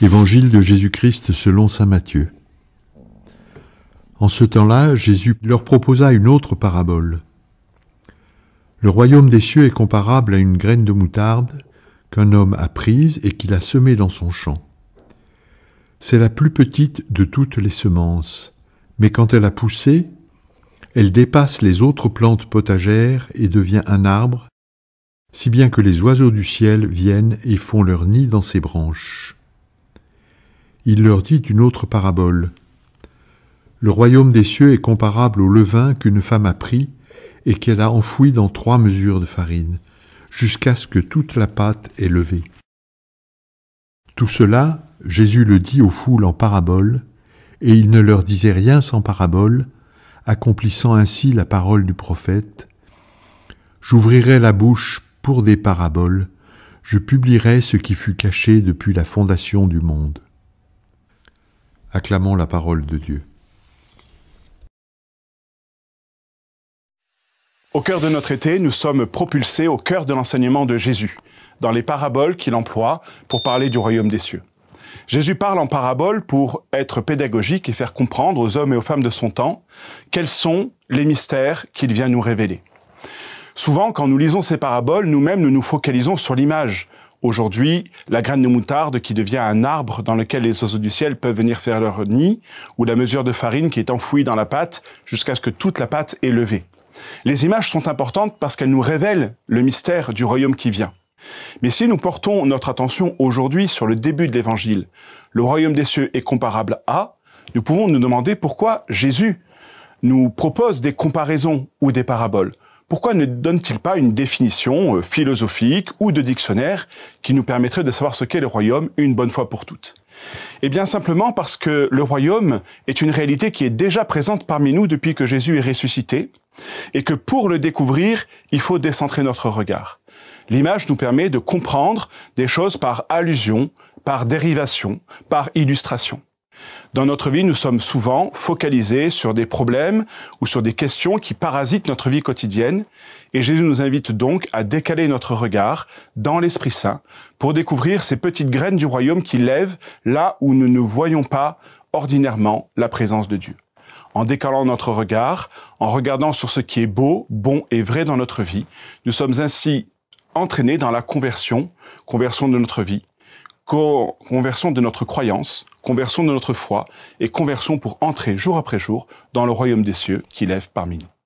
Évangile de Jésus-Christ selon saint Matthieu. En ce temps-là, Jésus leur proposa une autre parabole. Le royaume des cieux est comparable à une graine de moutarde qu'un homme a prise et qu'il a semée dans son champ. C'est la plus petite de toutes les semences, mais quand elle a poussé, elle dépasse les autres plantes potagères et devient un arbre, si bien que les oiseaux du ciel viennent et font leur nid dans ses branches il leur dit une autre parabole. Le royaume des cieux est comparable au levain qu'une femme a pris et qu'elle a enfoui dans trois mesures de farine, jusqu'à ce que toute la pâte ait levé. Tout cela, Jésus le dit aux foules en parabole, et il ne leur disait rien sans parabole, accomplissant ainsi la parole du prophète. J'ouvrirai la bouche pour des paraboles, je publierai ce qui fut caché depuis la fondation du monde. Acclamons la parole de Dieu. Au cœur de notre été, nous sommes propulsés au cœur de l'enseignement de Jésus, dans les paraboles qu'il emploie pour parler du royaume des cieux. Jésus parle en paraboles pour être pédagogique et faire comprendre aux hommes et aux femmes de son temps quels sont les mystères qu'il vient nous révéler. Souvent, quand nous lisons ces paraboles, nous-mêmes, nous nous focalisons sur l'image, Aujourd'hui, la graine de moutarde qui devient un arbre dans lequel les oiseaux du ciel peuvent venir faire leur nid, ou la mesure de farine qui est enfouie dans la pâte jusqu'à ce que toute la pâte est levée. Les images sont importantes parce qu'elles nous révèlent le mystère du royaume qui vient. Mais si nous portons notre attention aujourd'hui sur le début de l'évangile, le royaume des cieux est comparable à, nous pouvons nous demander pourquoi Jésus nous propose des comparaisons ou des paraboles pourquoi ne donne-t-il pas une définition euh, philosophique ou de dictionnaire qui nous permettrait de savoir ce qu'est le royaume une bonne fois pour toutes Eh bien simplement parce que le royaume est une réalité qui est déjà présente parmi nous depuis que Jésus est ressuscité, et que pour le découvrir, il faut décentrer notre regard. L'image nous permet de comprendre des choses par allusion, par dérivation, par illustration. Dans notre vie, nous sommes souvent focalisés sur des problèmes ou sur des questions qui parasitent notre vie quotidienne, et Jésus nous invite donc à décaler notre regard dans l'Esprit Saint pour découvrir ces petites graines du royaume qui lèvent là où nous ne voyons pas ordinairement la présence de Dieu. En décalant notre regard, en regardant sur ce qui est beau, bon et vrai dans notre vie, nous sommes ainsi entraînés dans la conversion, conversion de notre vie, conversion de notre croyance, conversion de notre foi et conversion pour entrer jour après jour dans le royaume des cieux qui lève parmi nous.